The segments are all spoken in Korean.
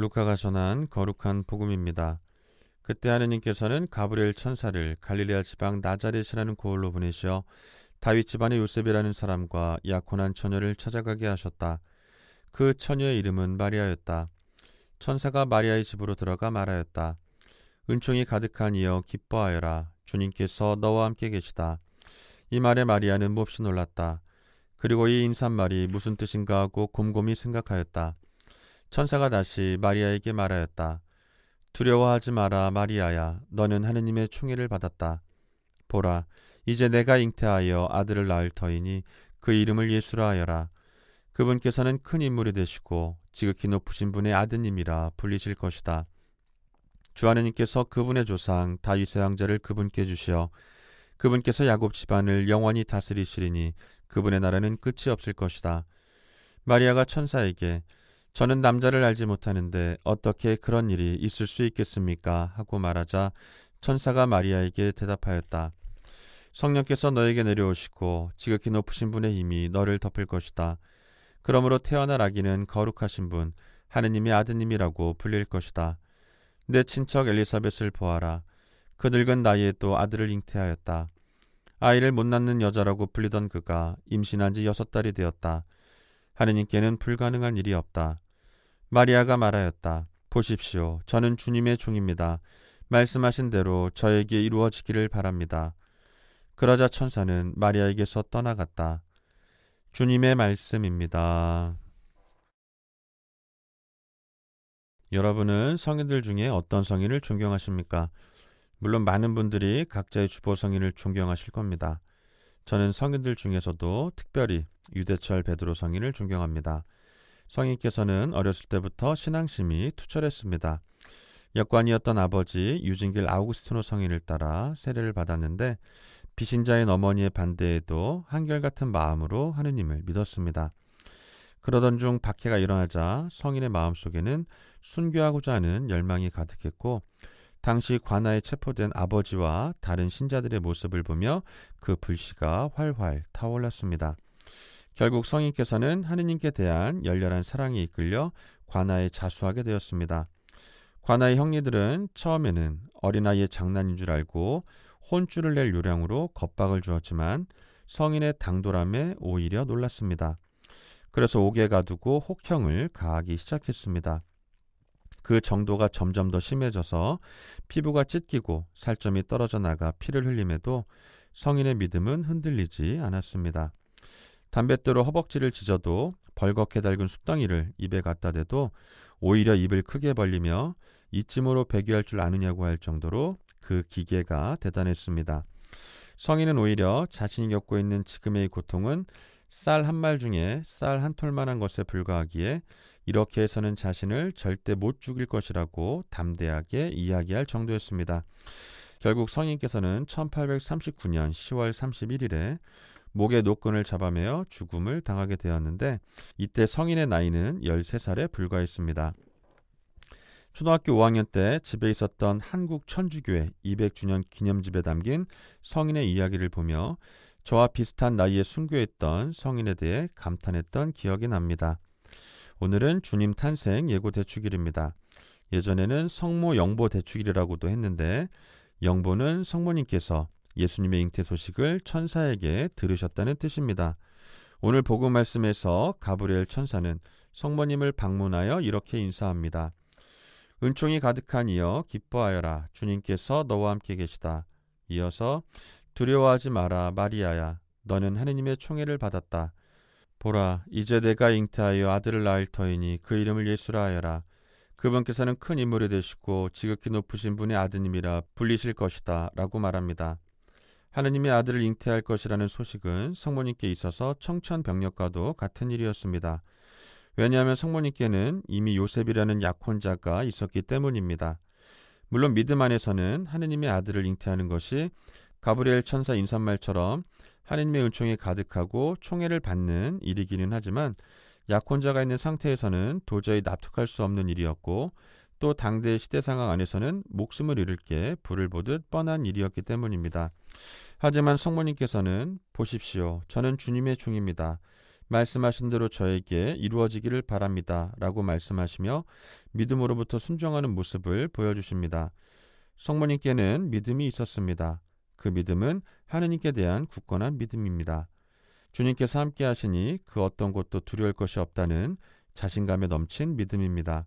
루카가 전한 거룩한 복음입니다. 그때 하느님께서는 가브리엘 천사를 갈릴리아 지방 나자렛이라는 고을로 보내시어 다윗 집안의 요셉이라는 사람과 약혼한 처녀를 찾아가게 하셨다. 그 처녀의 이름은 마리아였다. 천사가 마리아의 집으로 들어가 말하였다. 은총이 가득한 이어 기뻐하여라. 주님께서 너와 함께 계시다. 이 말에 마리아는 몹시 놀랐다. 그리고 이 인사말이 무슨 뜻인가 하고 곰곰이 생각하였다. 천사가 다시 마리아에게 말하였다. 두려워하지 마라 마리아야 너는 하느님의 총애를 받았다. 보라 이제 내가 잉태하여 아들을 낳을 터이니 그 이름을 예수라 하여라. 그분께서는 큰 인물이 되시고 지극히 높으신 분의 아드님이라 불리실 것이다. 주 하느님께서 그분의 조상 다윗의 왕자를 그분께 주시어 그분께서 야곱 집안을 영원히 다스리시리니 그분의 나라는 끝이 없을 것이다. 마리아가 천사에게 저는 남자를 알지 못하는데 어떻게 그런 일이 있을 수 있겠습니까? 하고 말하자 천사가 마리아에게 대답하였다. 성령께서 너에게 내려오시고 지극히 높으신 분의 힘이 너를 덮을 것이다. 그러므로 태어날 아기는 거룩하신 분, 하느님의 아드님이라고 불릴 것이다. 내 친척 엘리사벳을 보아라. 그 늙은 나이에 또 아들을 잉태하였다. 아이를 못 낳는 여자라고 불리던 그가 임신한 지 여섯 달이 되었다. 하느님께는 불가능한 일이 없다. 마리아가 말하였다. 보십시오. 저는 주님의 종입니다. 말씀하신 대로 저에게 이루어지기를 바랍니다. 그러자 천사는 마리아에게서 떠나갔다. 주님의 말씀입니다. 여러분은 성인들 중에 어떤 성인을 존경하십니까? 물론 많은 분들이 각자의 주보 성인을 존경하실 겁니다. 저는 성인들 중에서도 특별히 유대철 베드로 성인을 존경합니다. 성인께서는 어렸을 때부터 신앙심이 투철했습니다. 역관이었던 아버지 유진길 아우구스티노 성인을 따라 세례를 받았는데 비신자인 어머니의 반대에도 한결같은 마음으로 하느님을 믿었습니다. 그러던 중 박해가 일어나자 성인의 마음속에는 순교하고자 하는 열망이 가득했고 당시 관아에 체포된 아버지와 다른 신자들의 모습을 보며 그 불씨가 활활 타올랐습니다. 결국 성인께서는 하느님께 대한 열렬한 사랑이 이끌려 관아에 자수하게 되었습니다. 관아의 형리들은 처음에는 어린아이의 장난인 줄 알고 혼쭐을 낼 요량으로 겁박을 주었지만 성인의 당돌함에 오히려 놀랐습니다. 그래서 옥에 가두고 혹형을 가하기 시작했습니다. 그 정도가 점점 더 심해져서 피부가 찢기고 살점이 떨어져 나가 피를 흘림에도 성인의 믿음은 흔들리지 않았습니다. 담뱃대로 허벅지를 지어도 벌겋게 달군 숯덩이를 입에 갖다 대도 오히려 입을 크게 벌리며 이쯤으로 배교할 줄 아느냐고 할 정도로 그 기계가 대단했습니다. 성인은 오히려 자신이 겪고 있는 지금의 고통은 쌀 한 말 중에 쌀 한 톨만한 것에 불과하기에 이렇게 해서는 자신을 절대 못 죽일 것이라고 담대하게 이야기할 정도였습니다. 결국 성인께서는 1839년 10월 31일에 목에 노끈을 잡아매어 죽음을 당하게 되었는데 이때 성인의 나이는 13살에 불과했습니다. 초등학교 5학년 때 집에 있었던 한국 천주교회 200주년 기념집에 담긴 성인의 이야기를 보며 저와 비슷한 나이에 순교했던 성인에 대해 감탄했던 기억이 납니다. 오늘은 주님 탄생 예고 대축일입니다. 예전에는 성모 영보 대축일이라고도 했는데 영보는 성모님께서 예수님의 잉태 소식을 천사에게 들으셨다는 뜻입니다. 오늘 복음 말씀에서 가브리엘 천사는 성모님을 방문하여 이렇게 인사합니다. 은총이 가득한 이어 기뻐하여라 주님께서 너와 함께 계시다. 이어서 두려워하지 마라 마리아야 너는 하느님의 총애를 받았다. 보라 이제 내가 잉태하여 아들을 낳을 터이니 그 이름을 예수라 하여라 그분께서는 큰 인물이 되시고 지극히 높으신 분의 아드님이라 불리실 것이다라고 말합니다. 하느님의 아들을 잉태할 것이라는 소식은 성모님께 있어서 청천벽력과도 같은 일이었습니다. 왜냐하면 성모님께는 이미 요셉이라는 약혼자가 있었기 때문입니다. 물론 믿음 안에서는 하느님의 아들을 잉태하는 것이 가브리엘 천사 인사말처럼 하느님의 은총이 가득하고 총애를 받는 일이기는 하지만 약혼자가 있는 상태에서는 도저히 납득할 수 없는 일이었고 또 당대의 시대 상황 안에서는 목숨을 잃을 게 불을 보듯 뻔한 일이었기 때문입니다. 하지만 성모님께서는 보십시오. 저는 주님의 종입니다. 말씀하신 대로 저에게 이루어지기를 바랍니다. 라고 말씀하시며 믿음으로부터 순종하는 모습을 보여주십니다. 성모님께는 믿음이 있었습니다. 그 믿음은 하느님께 대한 굳건한 믿음입니다. 주님께서 함께 하시니 그 어떤 것도 두려울 것이 없다는 자신감에 넘친 믿음입니다.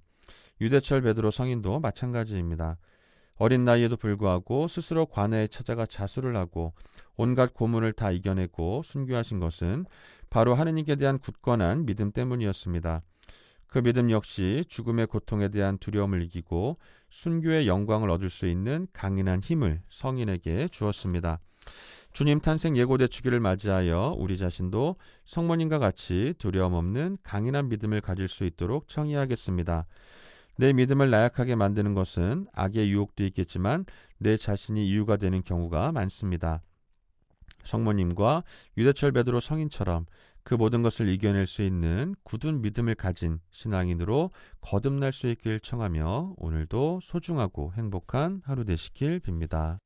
유대철 베드로 성인도 마찬가지입니다. 어린 나이에도 불구하고 스스로 관에 찾아가 자수를 하고 온갖 고문을 다 이겨내고 순교하신 것은 바로 하느님께 대한 굳건한 믿음 때문이었습니다. 그 믿음 역시 죽음의 고통에 대한 두려움을 이기고 순교의 영광을 얻을 수 있는 강인한 힘을 성인에게 주었습니다. 주님 탄생 예고대 주기를 맞이하여 우리 자신도 성모님과 같이 두려움 없는 강인한 믿음을 가질 수 있도록 청의하겠습니다. 내 믿음을 나약하게 만드는 것은 악의 유혹도 있겠지만 내 자신이 이유가 되는 경우가 많습니다. 성모님과 유대철 베드로 성인처럼 그 모든 것을 이겨낼 수 있는 굳은 믿음을 가진 신앙인으로 거듭날 수 있길 청하며 오늘도 소중하고 행복한 하루 되시길 빕니다.